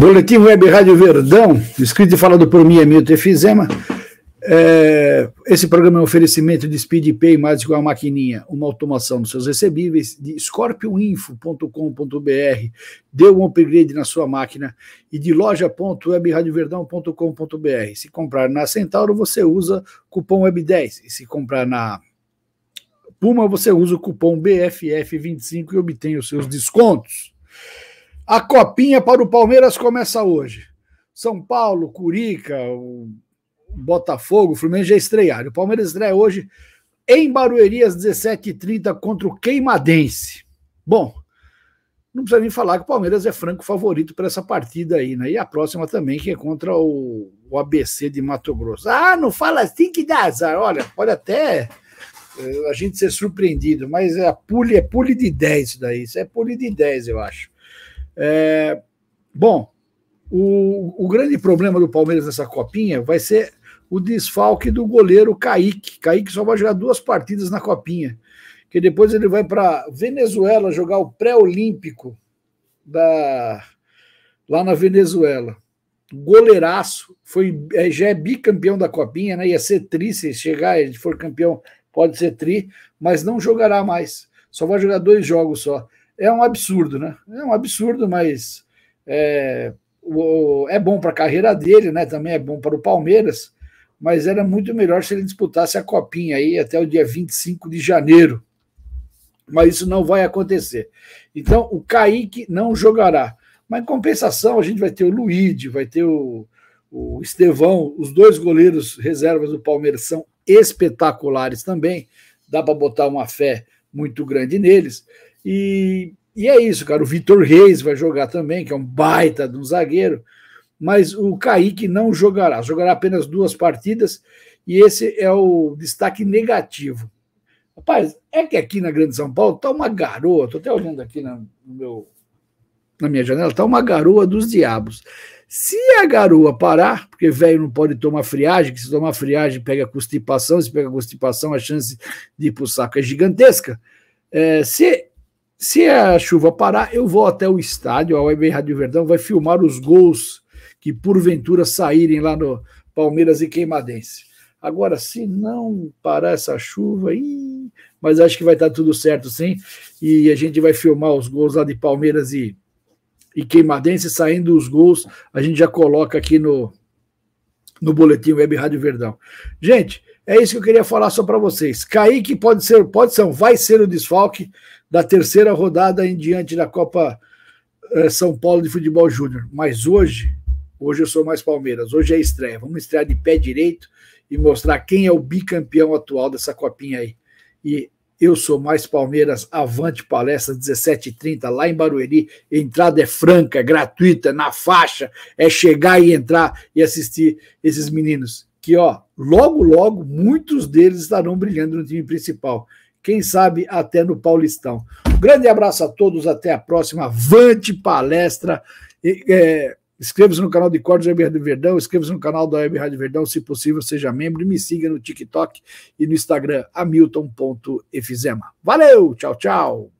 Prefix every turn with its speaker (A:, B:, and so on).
A: Boletim Web Rádio Verdão, escrito e falado por mim, Hamilton Efizema. É, esse programa é um oferecimento de SpeedPay, mais igual a maquininha, uma automação dos seus recebíveis, de scorpioninfo.com.br, dê um upgrade na sua máquina e de loja.webradioverdão.com.br. Se comprar na Centauro, você usa cupom Web10 e se comprar na Puma, você usa o cupom BFF25 e obtém os seus descontos. A copinha para o Palmeiras começa hoje. São Paulo, Curica, o Botafogo, o Fluminense já estrearam. O Palmeiras estreia hoje em Barueri às 17h30 contra o Queimadense. Bom, não precisa nem falar que o Palmeiras é franco favorito para essa partida aí, né? E a próxima também, que é contra o, o ABC de Mato Grosso. Ah, não fala assim que dá azar. Olha, pode até eh, a gente ser surpreendido, mas é a pule, é pule de 10 isso daí. Isso é pule de 10, eu acho. É, bom, o, o grande problema do Palmeiras nessa copinha vai ser o desfalque do goleiro Kaique. Kaique só vai jogar duas partidas na copinha. Que depois ele vai para Venezuela jogar o pré-olímpico da lá na Venezuela. Goleiraço, foi, é, já é bicampeão da copinha, né? Ia ser tri se chegar, ele for campeão, pode ser tri, mas não jogará mais. Só vai jogar dois jogos só é um absurdo, né? É um absurdo, mas é, o, é bom para a carreira dele, né? Também é bom para o Palmeiras, mas era muito melhor se ele disputasse a copinha aí até o dia 25 de janeiro. Mas isso não vai acontecer. Então, o Kaique não jogará. Mas em compensação, a gente vai ter o Luíde, vai ter o, o Estevão, os dois goleiros reservas do Palmeiras são espetaculares também. Dá para botar uma fé muito grande neles. E, e é isso, cara. O Vitor Reis vai jogar também, que é um baita de um zagueiro, mas o Kaique não jogará, jogará apenas duas partidas, e esse é o destaque negativo. Rapaz, é que aqui na Grande São Paulo tá uma garoa, tô até olhando aqui na, meu, na minha janela, tá uma garoa dos diabos. Se a garoa parar, porque velho não pode tomar friagem, que se tomar friagem pega constipação, se pega constipação a chance de ir pro saco é gigantesca. É, se se a chuva parar, eu vou até o estádio, a Web Rádio Verdão vai filmar os gols que porventura saírem lá no Palmeiras e Queimadense. Agora, se não parar essa chuva, ih, mas acho que vai estar tudo certo sim. E a gente vai filmar os gols lá de Palmeiras e, e Queimadense. Saindo os gols, a gente já coloca aqui no, no boletim Web Rádio Verdão. Gente, é isso que eu queria falar só para vocês. Kaique pode ser, pode ser, vai ser o desfalque da terceira rodada em diante da Copa eh, São Paulo de Futebol Júnior. Mas hoje, hoje eu sou mais Palmeiras, hoje é estreia. Vamos estrear de pé direito e mostrar quem é o bicampeão atual dessa copinha aí. E eu sou mais Palmeiras, avante palestra 17h30, lá em Barueri. Entrada é franca, é gratuita, é na faixa. É chegar e entrar e assistir esses meninos. Que, ó, logo, logo, muitos deles estarão brilhando no time principal quem sabe até no Paulistão. Grande abraço a todos, até a próxima. Vante palestra. É, Inscreva-se no canal de Cortes da do Verdão, inscreva-se no canal da Web Rádio Verdão, se possível, seja membro e me siga no TikTok e no Instagram, hamilton.efizema. Valeu, tchau, tchau!